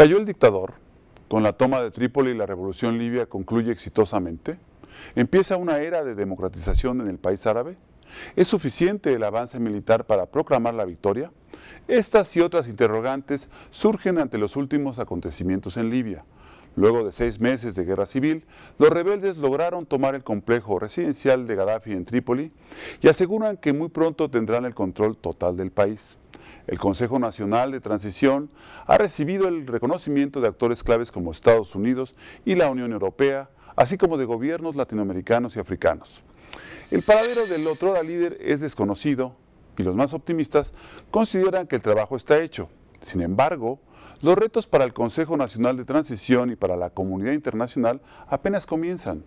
Cayó el dictador, con la toma de Trípoli y la revolución libia concluye exitosamente. Empieza una era de democratización en el país árabe. ¿Es suficiente el avance militar para proclamar la victoria? Estas y otras interrogantes surgen ante los últimos acontecimientos en Libia. Luego de seis meses de guerra civil, los rebeldes lograron tomar el complejo residencial de Gaddafi en Trípoli y aseguran que muy pronto tendrán el control total del país. El Consejo Nacional de Transición ha recibido el reconocimiento de actores claves como Estados Unidos y la Unión Europea, así como de gobiernos latinoamericanos y africanos. El paradero del otro líder es desconocido y los más optimistas consideran que el trabajo está hecho. Sin embargo, los retos para el Consejo Nacional de Transición y para la comunidad internacional apenas comienzan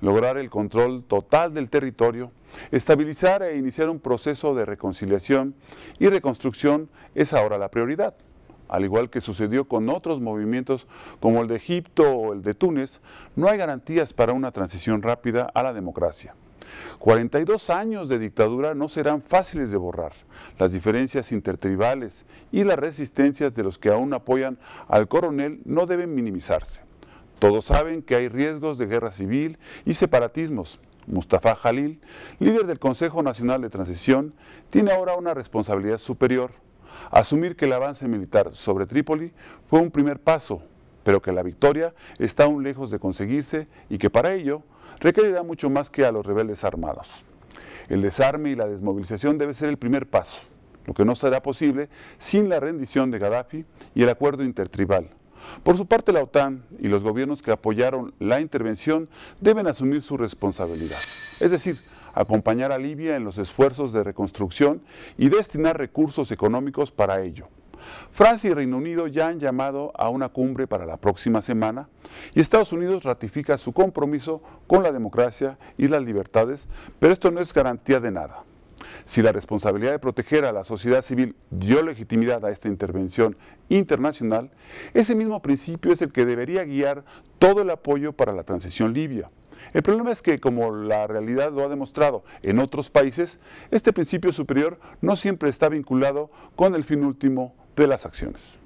lograr el control total del territorio, estabilizar e iniciar un proceso de reconciliación y reconstrucción es ahora la prioridad. Al igual que sucedió con otros movimientos como el de Egipto o el de Túnez, no hay garantías para una transición rápida a la democracia. 42 años de dictadura no serán fáciles de borrar. Las diferencias intertribales y las resistencias de los que aún apoyan al coronel no deben minimizarse. Todos saben que hay riesgos de guerra civil y separatismos. Mustafa Jalil, líder del Consejo Nacional de Transición, tiene ahora una responsabilidad superior. Asumir que el avance militar sobre Trípoli fue un primer paso, pero que la victoria está aún lejos de conseguirse y que para ello requerirá mucho más que a los rebeldes armados. El desarme y la desmovilización debe ser el primer paso, lo que no será posible sin la rendición de Gaddafi y el acuerdo intertribal, por su parte, la OTAN y los gobiernos que apoyaron la intervención deben asumir su responsabilidad, es decir, acompañar a Libia en los esfuerzos de reconstrucción y destinar recursos económicos para ello. Francia y Reino Unido ya han llamado a una cumbre para la próxima semana y Estados Unidos ratifica su compromiso con la democracia y las libertades, pero esto no es garantía de nada. Si la responsabilidad de proteger a la sociedad civil dio legitimidad a esta intervención internacional, ese mismo principio es el que debería guiar todo el apoyo para la transición libia. El problema es que, como la realidad lo ha demostrado en otros países, este principio superior no siempre está vinculado con el fin último de las acciones.